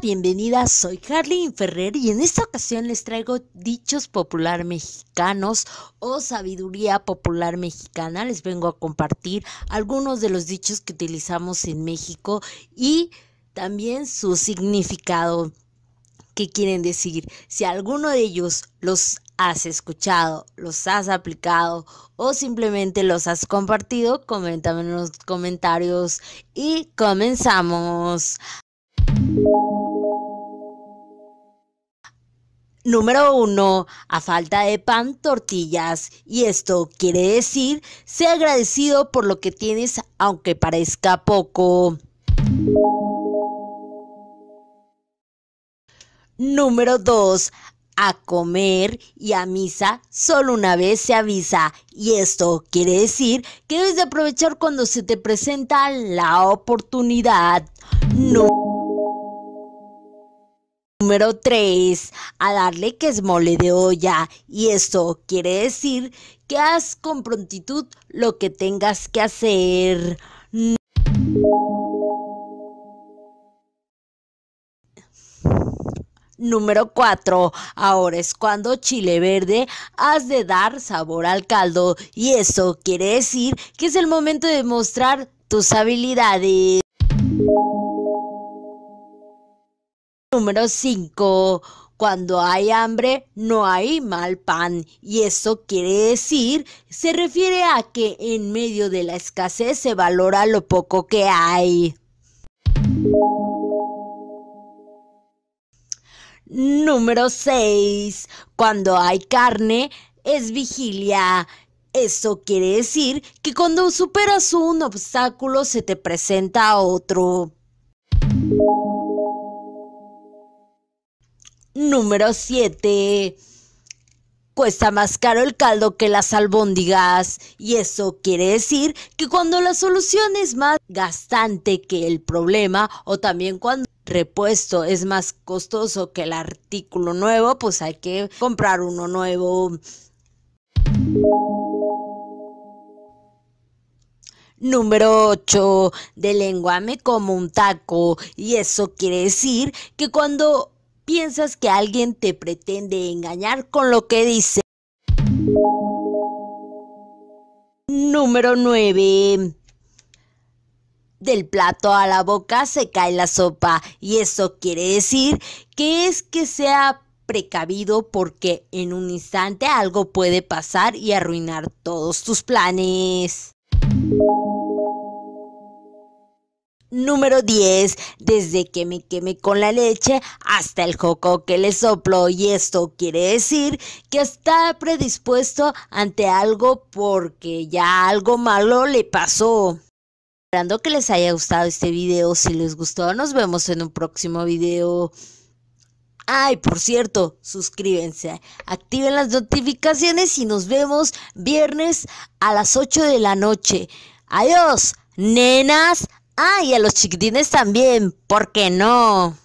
bienvenida, soy Carly Ferrer y en esta ocasión les traigo dichos popular mexicanos o sabiduría popular mexicana. Les vengo a compartir algunos de los dichos que utilizamos en México y también su significado. ¿Qué quieren decir? Si alguno de ellos los has escuchado, los has aplicado o simplemente los has compartido, coméntame en los comentarios y comenzamos. Número 1. A falta de pan, tortillas. Y esto quiere decir, sé agradecido por lo que tienes aunque parezca poco. Número 2. A comer y a misa solo una vez se avisa. Y esto quiere decir que debes de aprovechar cuando se te presenta la oportunidad. No. Número 3. A darle que es mole de olla. Y eso quiere decir que haz con prontitud lo que tengas que hacer. Número 4. Ahora es cuando chile verde has de dar sabor al caldo. Y eso quiere decir que es el momento de mostrar tus habilidades. Número 5. Cuando hay hambre no hay mal pan y eso quiere decir, se refiere a que en medio de la escasez se valora lo poco que hay. Número 6. Cuando hay carne es vigilia. Eso quiere decir que cuando superas un obstáculo se te presenta otro. Número 7. Cuesta más caro el caldo que las albóndigas y eso quiere decir que cuando la solución es más gastante que el problema o también cuando el repuesto es más costoso que el artículo nuevo, pues hay que comprar uno nuevo. Número 8. De lengua me como un taco y eso quiere decir que cuando piensas que alguien te pretende engañar con lo que dice. Número 9. Del plato a la boca se cae la sopa y eso quiere decir que es que sea precavido porque en un instante algo puede pasar y arruinar todos tus planes número 10, desde que me queme con la leche hasta el coco que le soplo. Y esto quiere decir que está predispuesto ante algo porque ya algo malo le pasó. Esperando que les haya gustado este video. Si les gustó, nos vemos en un próximo video. Ay, por cierto, suscríbense, activen las notificaciones y nos vemos viernes a las 8 de la noche. Adiós, nenas. Ah, y a los chiquitines también, ¿por qué no?